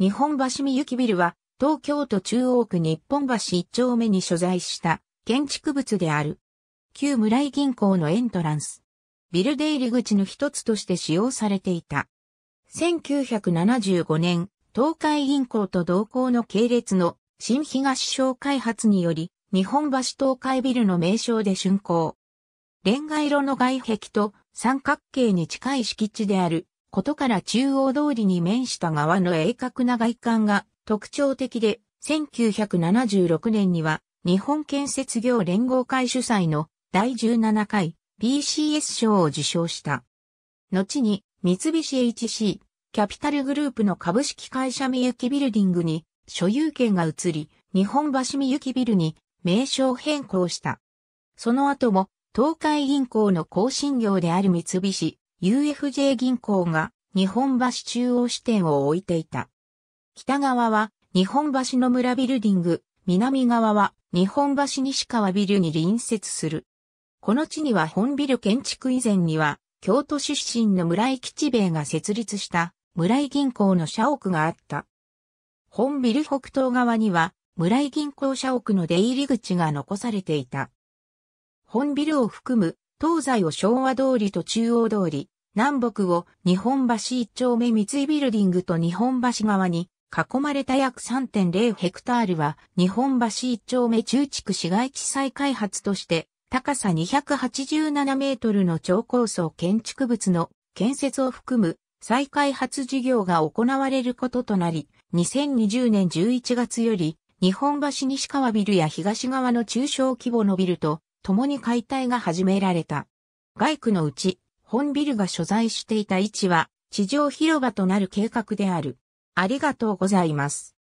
日本橋みゆきビルは、東京都中央区日本橋一丁目に所在した建築物である。旧村井銀行のエントランス。ビル出入り口の一つとして使用されていた。1975年、東海銀行と同行の系列の新東商開発により、日本橋東海ビルの名称で竣工。レンガ色の外壁と三角形に近い敷地であることから中央通りに面した側の鋭角な外観が特徴的で、1976年には日本建設業連合会主催の第17回 BCS 賞を受賞した。後に三菱 HC キャピタルグループの株式会社みゆきビルディングに所有権が移り、日本橋みゆきビルに名称変更した。その後も東海銀行の更新業である三菱 UFJ 銀行が日本橋中央支店を置いていた。北側は日本橋の村ビルディング、南側は日本橋西川ビルに隣接する。この地には本ビル建築以前には京都出身の村井吉兵衛が設立した村井銀行の社屋があった。本ビル北東側には村井銀行社屋の出入り口が残されていた。本ビルを含む東西を昭和通りと中央通り、南北を日本橋一丁目三井ビルディングと日本橋側に囲まれた約3.0ヘクタールは日本橋一丁目中地区市街地再開発として高さ287メートルの超高層建築物の建設を含む再開発事業が行われることとなり、2020年11月より日本橋西川ビルや東側の中小規模のビルと共に解体が始められた。外区のうち本ビルが所在していた位置は地上広場となる計画である。ありがとうございます。